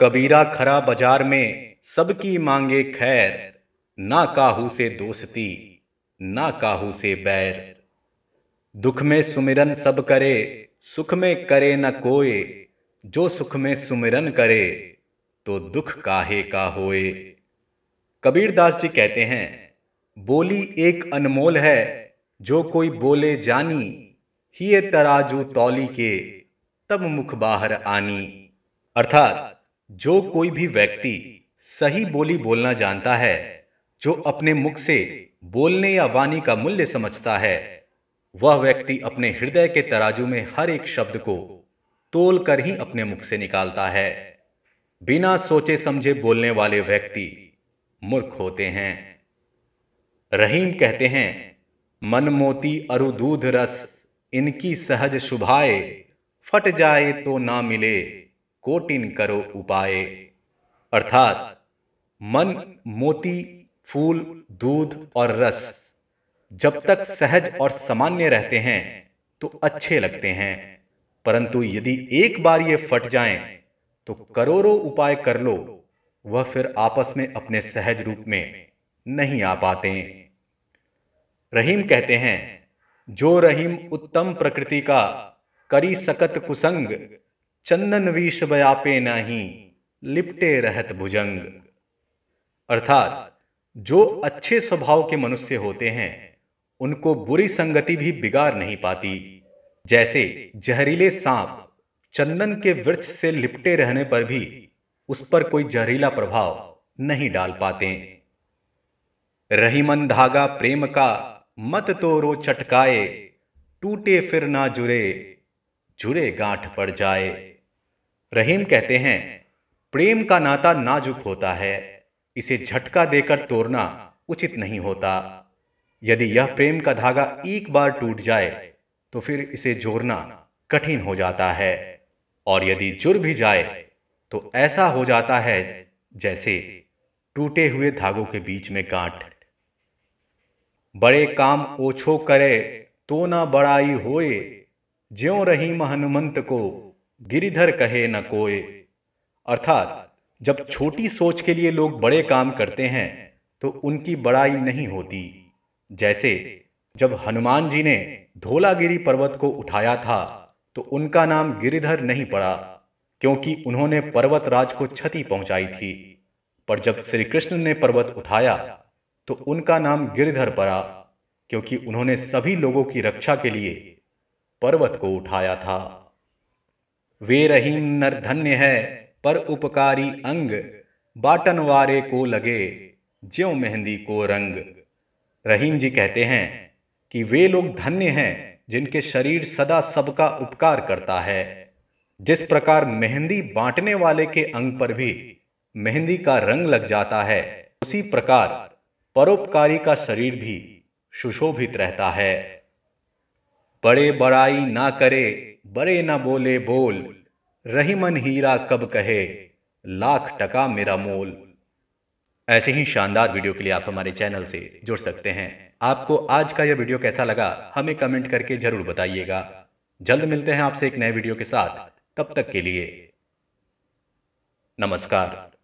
कबीरा खरा बाजार में सबकी मांगे खैर ना काहू से दोस्ती ना काहू से बैर दुख में सुमिरन सब करे सुख में करे न कोय जो सुख में सुमिरन करे तो दुख काहे का होए कबीरदास जी कहते हैं बोली एक अनमोल है जो कोई बोले जानी ही तराजू तौली के तब मुख बाहर आनी अर्थात जो कोई भी व्यक्ति सही बोली बोलना जानता है जो अपने मुख से बोलने या वाणी का मूल्य समझता है वह व्यक्ति अपने हृदय के तराजू में हर एक शब्द को तोल कर ही अपने मुख से निकालता है बिना सोचे समझे बोलने वाले व्यक्ति मूर्ख होते हैं रहीम कहते हैं मन मोती अरु दूध रस इनकी सहज शुभाए फट जाए तो ना मिले कोटिन करो उपाय अर्थात मन मोती फूल दूध और रस जब तक सहज और सामान्य रहते हैं तो अच्छे लगते हैं परंतु यदि एक बार ये फट जाएं, तो करोड़ों उपाय कर लो वह फिर आपस में अपने सहज रूप में नहीं आ पाते रहीम कहते हैं जो रहीम उत्तम प्रकृति का करी सकत कुसंग चंदन विष व्यापे नाही लिपटे रहत भुजंग अर्थात जो अच्छे स्वभाव के मनुष्य होते हैं उनको बुरी संगति भी बिगाड़ नहीं पाती जैसे जहरीले सांप चंदन के वृक्ष से लिपटे रहने पर भी उस पर कोई जहरीला प्रभाव नहीं डाल पाते रही मन धागा प्रेम का मत तो रो चटकाए टूटे फिर ना जुरे जुरे गांठ पड़ जाए रहीम कहते हैं प्रेम का नाता नाजुक होता है इसे झटका देकर तोड़ना उचित नहीं होता यदि यह प्रेम का धागा एक बार टूट जाए तो फिर इसे जोड़ना कठिन हो जाता है और यदि जुड़ भी जाए तो ऐसा हो जाता है जैसे टूटे हुए धागों के बीच में गांठ बड़े काम ओछो करे तो ना बड़ाई होए ज्यो रहीम हनुमंत को गिरिधर कहे न कोय अर्थात जब छोटी सोच के लिए लोग बड़े काम करते हैं तो उनकी बड़ाई नहीं होती जैसे जब हनुमान जी ने धोलागिरी पर्वत को उठाया था तो उनका नाम गिरिधर नहीं पड़ा क्योंकि उन्होंने पर्वत राज को क्षति पहुंचाई थी पर जब श्री कृष्ण ने पर्वत उठाया तो उनका नाम गिरिधर पड़ा क्योंकि उन्होंने सभी लोगों की रक्षा के लिए पर्वत को उठाया था वे रहीम नरधन्य है पर उपकारी अंग बाटन वारे को लगे ज्यो मेहंदी को रंग रहीम जी कहते हैं कि वे लोग धन्य हैं जिनके शरीर सदा सबका उपकार करता है जिस प्रकार मेहंदी बांटने वाले के अंग पर भी मेहंदी का रंग लग जाता है उसी प्रकार परोपकारी का शरीर भी सुशोभित रहता है बड़े बड़ाई ना करे बड़े न बोले बोल रही मन हीरा कब कहे लाख टका मेरा मोल ऐसे ही शानदार वीडियो के लिए आप हमारे चैनल से जुड़ सकते हैं आपको आज का यह वीडियो कैसा लगा हमें कमेंट करके जरूर बताइएगा जल्द मिलते हैं आपसे एक नए वीडियो के साथ तब तक के लिए नमस्कार